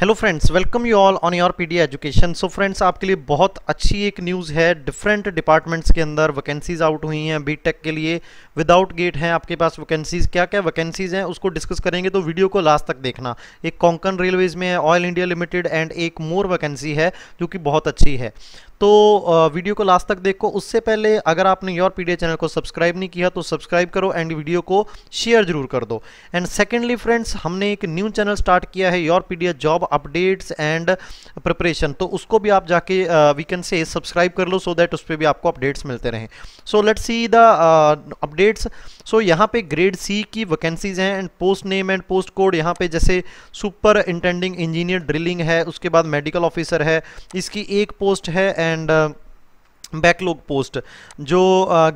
Hello friends welcome you all on your PD education so friends आपके लिए बहुत अच्छी एक न्यूज़ है डिफरेंट डिपार्टमेंट्स के अंदर वैकेंसीज आउट हुई हैं बीटेक के लिए विदाउट गेट हैं आपके पास वैकेंसीज क्या क्या वैकेंसीज हैं उसको डिस्कस करेंगे तो वीडियो को लास्ट तक देखना एक कोंकण रेलवेज में है ऑयल इंडिया लिमिटेड एंड एक मोर वैकेंसी है जो कि बहुत अच्छी है तो वीडियो को लास्ट तक देखो उससे पहले अगर आपने योर पीडीए चैनल को सब्सक्राइब नहीं किया तो सब्सक्राइब करो एंड वीडियो को शेयर जरूर कर दो एंड सेकेंडली फ्रेंड्स हमने एक न्यू चैनल स्टार्ट किया है your PDA job updates and preparation तो उसको भी आप जाके वी कैन से सब्सक्राइब कर लो सो दैट उस पर भी आपको अपडेट्स मिलते रहें so let see the updates so यहाँ पे ग्रेड सी की वैकेंसीज हैं and post name and post code यहाँ पे जैसे सुपर इंटेंडिंग इंजीनियर ड्रिलिंग है उसके बाद मेडिकल ऑफिसर है इसकी एक पोस्ट है एंड बैकलॉग पोस्ट जो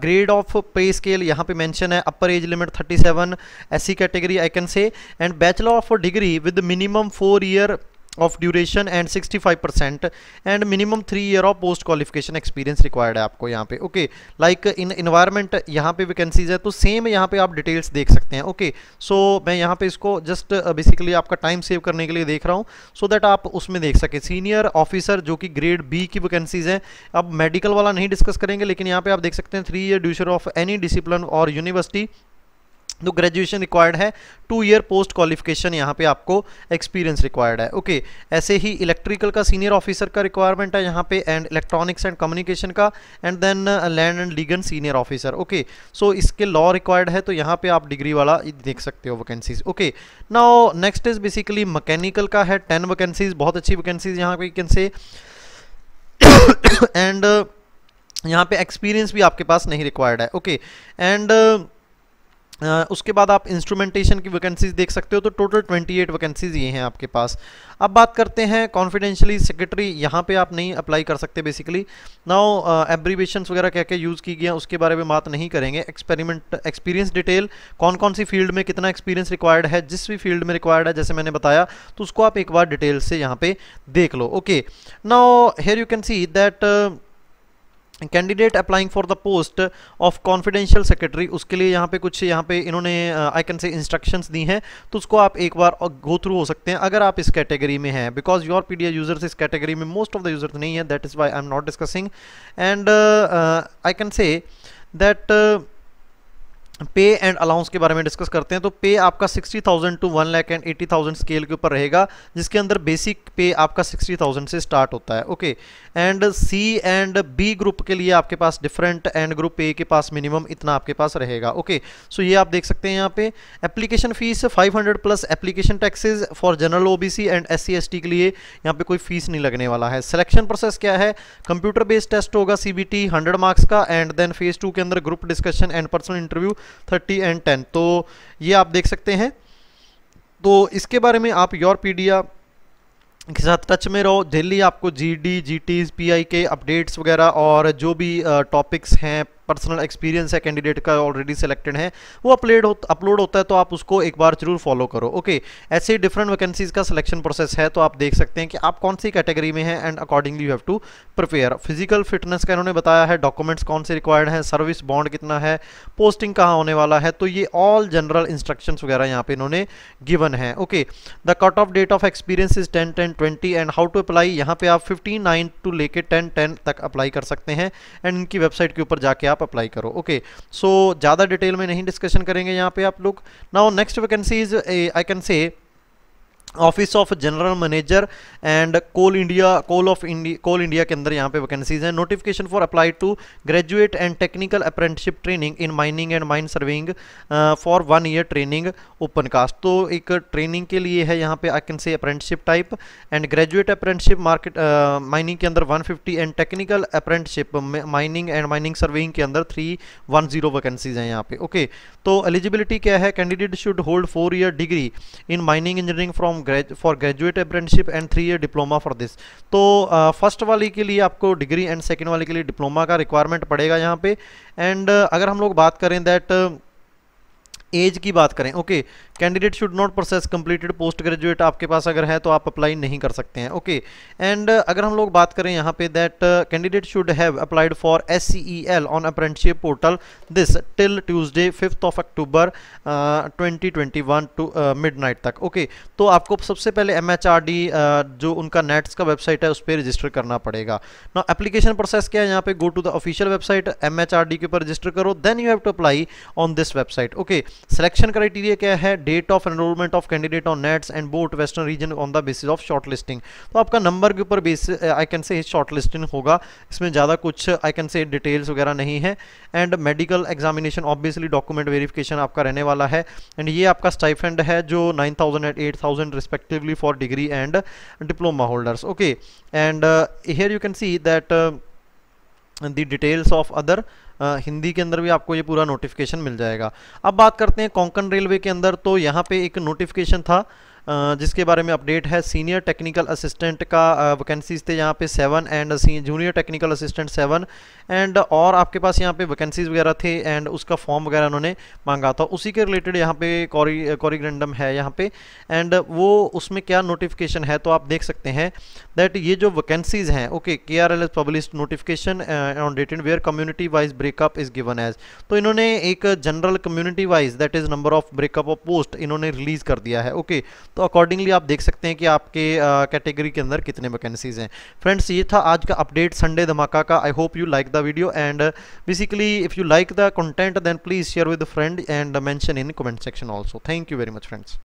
ग्रेड ऑफ पे स्केल यहाँ पे मेंशन है upper age limit 37 SC category I can say and bachelor of degree with minimum four year of duration and 65 percent and minimum three year of post qualification experience required है आपको यहाँ पे okay like in environment यहाँ पे vacancies है तो same यहाँ पे आप डिटेल्स देख सकते हैं ओके okay, सो so, मैं यहाँ पे इसको जस्ट बेसिकली uh, आपका टाइम सेव करने के लिए देख रहा हूँ सो दैट आप उसमें देख सकें सीनियर ऑफिसर जो कि ग्रेड बी की वैकेंसीज हैं अब मेडिकल वाला नहीं डिस्कस करेंगे लेकिन यहाँ पर आप देख सकते हैं three year duration of any discipline और यूनिवर्सिटी तो ग्रेजुएशन रिक्वायर्ड है टू ईयर पोस्ट क्वालिफिकेशन यहाँ पे आपको एक्सपीरियंस रिक्वायर्ड है ओके okay, ऐसे ही इलेक्ट्रिकल का सीनियर ऑफिसर का रिक्वायरमेंट है यहाँ पे एंड इलेक्ट्रॉनिक्स एंड कम्युनिकेशन का and then land and legal senior officer okay so इसके लॉ रिक्वायर्ड है तो यहाँ पे आप डिग्री वाला देख सकते हो वैकेंसीज ओके ना नेक्स्ट इज बेसिकली मकैनिकल का है टेन वैकेंसीज बहुत अच्छी वैकेंसीज यहाँ पे कैन से एंड यहाँ पे एक्सपीरियंस भी आपके पास नहीं रिक्वायर्ड है ओके okay, एंड उसके बाद आप इंस्ट्रूमेंटेशन की वैकेंसीज देख सकते हो तो टोटल 28 वैकेंसीज ये हैं आपके पास अब बात करते हैं कॉन्फिडेंशली सेक्रेटरी यहाँ पे आप नहीं अप्लाई कर सकते बेसिकली नाउ एब्रीवेशन वगैरह क्या क्या यूज़ की गया उसके बारे में बात नहीं करेंगे एक्सपेरिमेंट एक्सपीरियंस डिटेल कौन कौन सी फील्ड में कितना एक्सपीरियंस रिक्वायर्ड है जिस भी फील्ड में रिक्वायर्ड है जैसे मैंने बताया तो उसको आप एक बार डिटेल से यहाँ पर देख लो okay now here you can see that candidate applying for the post of confidential secretary उसके लिए यहाँ पे कुछ यहाँ पे इन्होंने आई कैन से इंस्ट्रक्शंस दी हैं तो उसको आप एक बार गो थ्रू हो सकते हैं अगर आप इस कैटेगरी में हैं बिकॉज योर पी यूजर्स इस कैटेगरी में मोस्ट ऑफ द यूजर्स नहीं है that is why I am not discussing and I can say that pay and allowance के बारे में डिस्कस करते हैं तो पे आपका 60,000 टू 1 लाख एंड 80,000 स्केल के ऊपर रहेगा जिसके अंदर बेसिक पे आपका 60,000 से स्टार्ट होता है okay and C and B group के लिए आपके पास डिफरेंट एंड ग्रुप ए के पास मिनिमम इतना आपके पास रहेगा ओके सो so ये आप देख सकते हैं यहाँ पे application fees 500 plus application taxes for general O and S C के लिए यहाँ पे कोई फीस नहीं लगने वाला है सिलेक्शन प्रोसेस क्या है कंप्यूटर बेस्ड टेस्ट होगा सी बी मार्क्स का एंड देन फेज टू के अंदर group discussion and personal interview thirty and ten तो ये आप देख सकते हैं तो इसके बारे में आप योर पीडिया के साथ टच में रहो डेली आपको G D G T P I के अपडेट्स वगैरह और जो भी टॉपिक्स हैं पर्सनल एक्सपीरियंस है कैंडिडेट का ऑलरेडी सिलेक्टेड है वो अपलेड हो अपलोड होता है तो आप उसको एक बार जरूर फॉलो करो ओके ऐसे डिफरेंट वैकेंसीज़ का सिलेक्शन प्रोसेस है तो आप देख सकते हैं कि आप कौन सी कैटेगरी में हैं and accordingly you have to prepare physical fitness का इन्होंने बताया है डॉक्यूमेंट्स कौन से रिक्वायर्ड हैं सर्विस बॉन्ड कितना है पोस्टिंग कहाँ होने वाला है तो ये ऑल जनरल इंस्ट्रक्शन वगैरह यहाँ पे इन्होंने गिवन है okay the cut off date of experience is ten ten twenty and how to apply यहाँ पे आप फिफ्टी नाइन टू लेके टेन टेन तक अप्लाई कर सकते हैं एंड इनकी वेबसाइट के ऊपर जाके आप अप्लाई करो ओके सो ज़्यादा डिटेल में नहीं डिस्कशन करेंगे यहाँ पे आप लोग now next vacancies I can say office of general manager and coal India coal of India coal India के अंदर यहाँ पे वैकेंसीज हैं notification for apply to graduate and technical apprenticeship training in mining and mine surveying for one year training open cast तो एक training के लिए है यहाँ पे I can say apprenticeship type and graduate apprenticeship market mining के अंदर 150 and technical apprenticeship mining and mining surveying के अंदर थ्री वन जीरो वैकेंसीज हैं यहाँ पे ओके okay. तो एलिजिबिलिटी क्या है candidate should hold four year degree in mining engineering from for graduate apprenticeship and three year diploma for this तो first uh, वाली के लिए आपको डिग्री एंड सेकेंड वाले के लिए डिप्लोमा का रिक्वायरमेंट पड़ेगा यहाँ पे एंड uh, अगर हम लोग बात करें दैट एज की बात करें okay candidate should not process completed post graduate आपके पास अगर है तो आप अप्लाई नहीं कर सकते हैं ओके okay. एंड अगर हम लोग बात करें यहाँ पे that candidate should have applied for S C E L on apprenticeship portal this till Tuesday fifth of October twenty twenty one to midnight तक ओके okay. तो आपको सबसे पहले एम एच आर डी जो उनका nets e का website है उस पर रजिस्टर करना पड़ेगा ना एप्लीकेशन प्रोसेस क्या है यहाँ पे go to the official website M H R D के ऊपर रजिस्टर करो then you have to apply on this website okay selection criteria क्या है date of enrolment of candidate on NATS and BOAT western region on the basis of short listing तो आपका number के ऊपर base I can say short listing होगा इसमें ज़्यादा कुछ आई कैन से डिटेल्स वगैरह नहीं है and medical examination obviously document verification आपका रहने वाला है एंड ये आपका स्टाइफेंड है जो nine thousand and eight thousand respectively for degree and diploma holders okay and here you can see that the details of other Hindi के अंदर भी आपको ये पूरा नोटिफिकेशन मिल जाएगा अब बात करते हैं कोंकण रेलवे के अंदर तो यहाँ पे एक नोटिफिकेशन था जिसके बारे में अपडेट है सीनियर टेक्निकल असिस्टेंट का वैकेंसीज थे यहाँ पे seven and junior technical assistant seven and और आपके पास यहाँ पे वैकेंसीज वगैरह थे एंड उसका फॉर्म वगैरह उन्होंने मांगा था उसी के रिलेटेड यहाँ पे कॉरी कॉरीग्रेंडम है यहाँ पे एंड वो उसमें क्या नोटिफिकेशन है तो आप देख सकते हैं दैट ये जो वैकेंसीज हैं okay K R L S publish notification on dated where community wise breakup is given as तो इन्होंने एक general community wise that is number of breakup of post इन्होंने रिलीज कर दिया है ओके okay, तो अकॉर्डिंगली आप देख सकते हैं कि आपके कैटेगरी के अंदर कितने वैकेंसीज हैं फ्रेंड्स ये था आज का अपडेट संडे धमाका का I hope you like the video and basically if you like the content then please share with friend and mention in comment section also thank you very much friends